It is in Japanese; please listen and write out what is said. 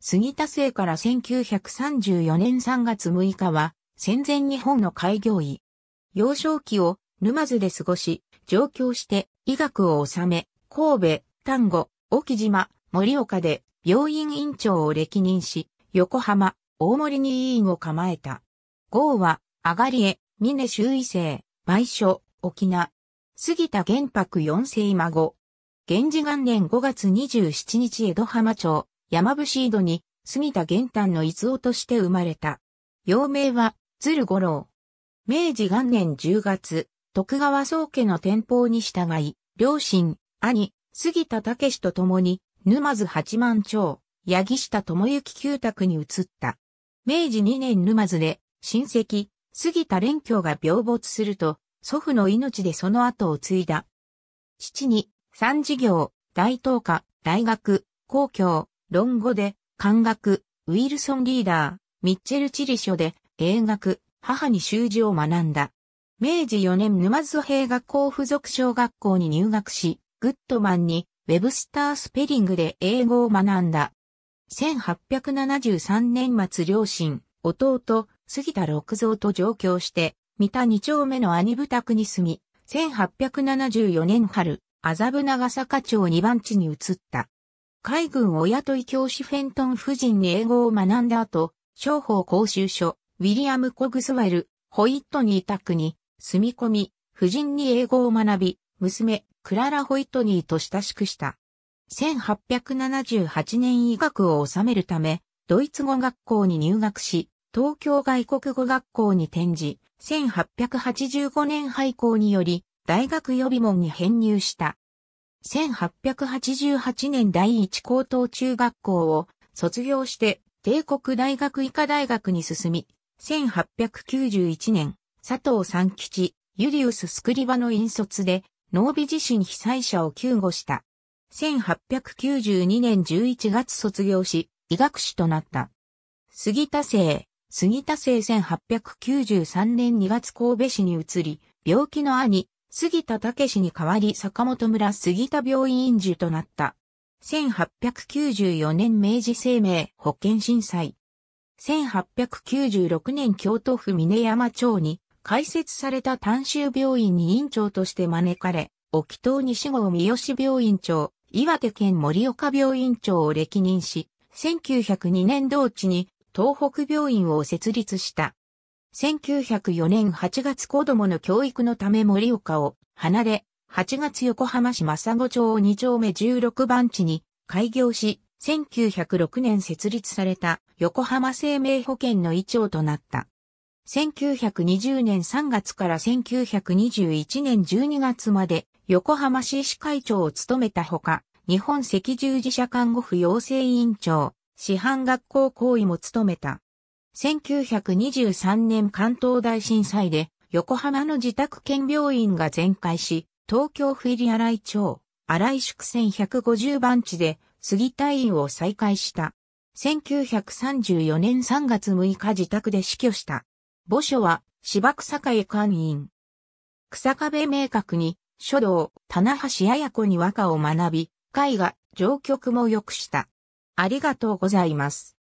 杉田生から1934年3月6日は、戦前日本の開業医。幼少期を沼津で過ごし、上京して医学を治め、神戸、丹後、沖島、森岡で病院院長を歴任し、横浜、大森に委員を構えた。号は、あがりえ、峰周囲生、賠償、沖縄。杉田玄白四世孫。源氏元年5月27日江戸浜町、山伏井戸に、杉田玄丹の逸夫として生まれた。幼名は、鶴五郎。明治元年10月、徳川宗家の天保に従い、両親、兄、杉田武と共に、沼津八幡町、八木下智之旧宅に移った。明治2年沼津で、親戚、杉田連教が病没すると、祖父の命でその後を継いだ。父に、三事業、大東家、大学、公共、論語で、漢学、ウィルソンリーダー、ミッチェルチリ書で、英学、母に習字を学んだ。明治4年沼津兵学校附属小学校に入学し、グッドマンにウェブスタースペリングで英語を学んだ。1873年末両親、弟、杉田六蔵と上京して、三田二丁目の兄部宅に住み、1874年春、麻布長坂町二番地に移った。海軍親とい教師フェントン夫人に英語を学んだ後、商法講習所、ウィリアム・コグスワル、ホイットニー宅に住み込み、夫人に英語を学び、娘、クララ・ホイットニーと親しくした。1878年医学を治めるため、ドイツ語学校に入学し、東京外国語学校に転じ、1885年廃校により、大学予備門に編入した。1888年第一高等中学校を卒業して帝国大学医科大学に進み、1891年、佐藤三吉、ユリウス・スクリバの引率で、脳美地震被災者を救護した。1892年11月卒業し、医学士となった。杉田生、杉田生1893年2月神戸市に移り、病気の兄、杉田武に代わり坂本村杉田病院児となった。1894年明治生命保険震災。1896年京都府峰山町に開設された単州病院に院長として招かれ、沖東西郷三好病院長、岩手県森岡病院長を歴任し、1902年同地に東北病院を設立した。1904年8月子供の教育のため森岡を離れ、8月横浜市正子町2丁目16番地に開業し、1906年設立された横浜生命保険の医長となった。1920年3月から1921年12月まで横浜市医師会長を務めたほか、日本赤十字社看護婦養成委員長、師範学校行為も務めた。1923年関東大震災で横浜の自宅兼病院が全壊し、東京府入新井町、新井宿線150番地で杉隊院を再開した。1934年3月6日自宅で死去した。墓所は芝草会官員。草壁明確に書道、棚橋綾子に和歌を学び、絵画、上曲も良くした。ありがとうございます。